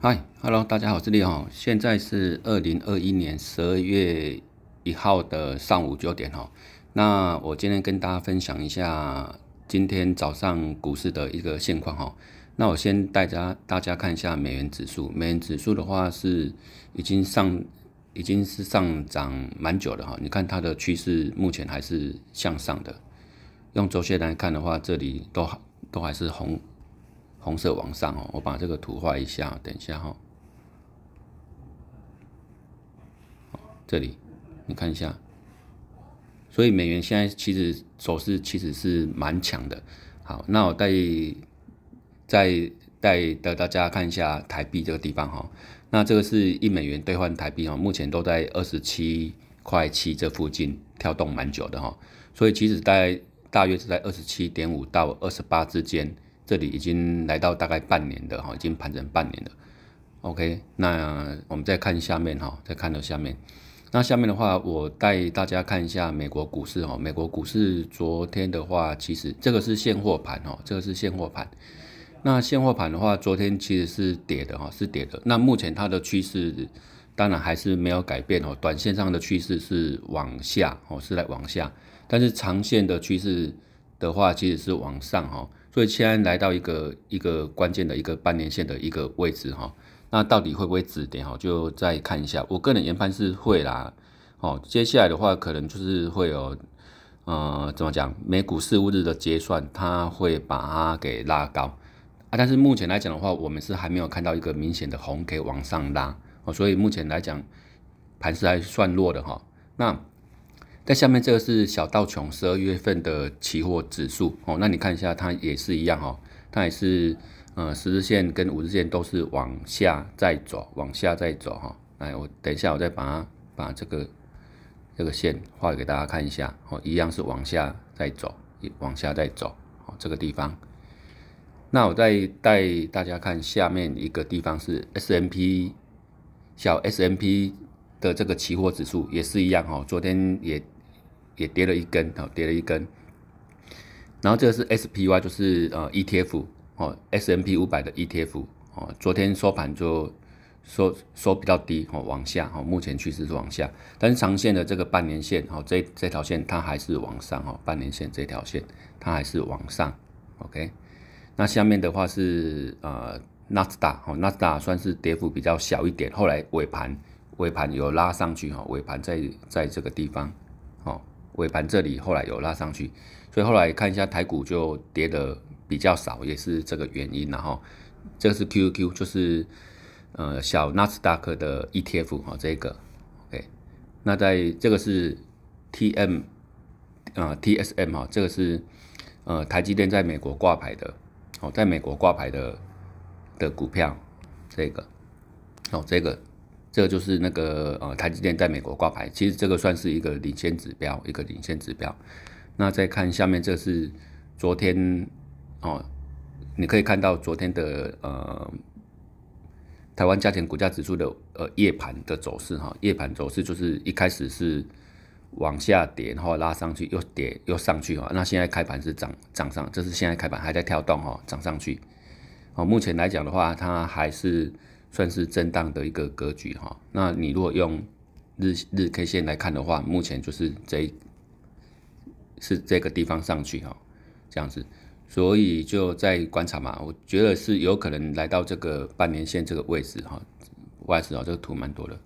嗨，Hello，大家好，这里哈，现在是二零二一年十二月一号的上午九点哈。那我今天跟大家分享一下今天早上股市的一个现况哈。那我先带家大家看一下美元指数，美元指数的话是已经上已经是上涨蛮久了哈。你看它的趋势目前还是向上的，用周线来看的话，这里都还都还是红。红色往上哦，我把这个图画一下，等一下哈。这里你看一下，所以美元现在其实走势其实是蛮强的。好，那我带再带带大家看一下台币这个地方哈。那这个是一美元兑换台币哈，目前都在二十七块七这附近跳动蛮久的哈。所以其实在大约是在二十七点五到二十八之间。这里已经来到大概半年的哈，已经盘整半年了。OK，那我们再看下面哈，再看到下面。那下面的话，我带大家看一下美国股市哈。美国股市昨天的话，其实这个是现货盘哈，这个是现货盘。那现货盘的话，昨天其实是跌的哈，是跌的。那目前它的趋势当然还是没有改变哦，短线上的趋势是往下哦，是在往下。但是长线的趋势的话，其实是往上哈。所以现在来到一个一个关键的一个半年线的一个位置哈，那到底会不会止跌哈？就再看一下，我个人研判是会啦，哦，接下来的话可能就是会有，呃，怎么讲？美股四五日的结算，它会把它给拉高啊，但是目前来讲的话，我们是还没有看到一个明显的红可以往上拉哦，所以目前来讲，盘是还算弱的哈，那。在下面这个是小道琼十二月份的期货指数哦，那你看一下，它也是一样哦，它也是呃，十日线跟五日线都是往下再走，往下再走哈。来，我等一下，我再把它把这个这个线画给大家看一下哦，一样是往下再走，往下再走，哦，这个地方。那我再带大家看下面一个地方是 S M P 小 S M P 的这个期货指数也是一样哦，昨天也。也跌了一根哦，跌了一根。然后这个是 SPY，就是呃 ETF 哦，S&P 五百的 ETF 哦。昨天收盘就收收比较低哦，往下哦，目前趋势是往下。但是长线的这个半年线哦，这这条线它还是往上哦，半年线这条线它还是往上。OK，那下面的话是呃纳斯达哦，纳斯达算是跌幅比较小一点，后来尾盘尾盘有拉上去哦，尾盘在在这个地方哦。尾盘这里后来有拉上去，所以后来看一下台股就跌的比较少，也是这个原因。然后这个是 QQ，就是呃小纳斯达克的 ETF 哈，这个 OK。那在这个是 TM 啊 TSM 哈，这个是呃台积电在美国挂牌的，哦在美国挂牌的的股票，这个哦这个。这个就是那个呃，台积电在美国挂牌，其实这个算是一个领先指标，一个领先指标。那再看下面，这是昨天哦，你可以看到昨天的呃台湾加权股价指数的呃夜盘的走势哈，夜盘走势就是一开始是往下跌，然后拉上去又跌又上去哈。那现在开盘是涨涨上，这是现在开盘还在跳动哦，涨上去哦。目前来讲的话，它还是。算是震荡的一个格局哈，那你如果用日日 K 线来看的话，目前就是这，是这个地方上去哈，这样子，所以就在观察嘛，我觉得是有可能来到这个半年线这个位置哈，外也哦，这个图蛮多的。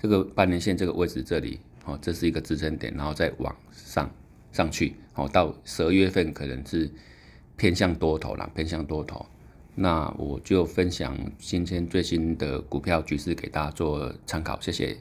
这个半年线这个位置这里，哦，这是一个支撑点，然后再往上上去，哦，到十二月份可能是偏向多头啦，偏向多头。那我就分享今天最新的股票局势给大家做参考，谢谢。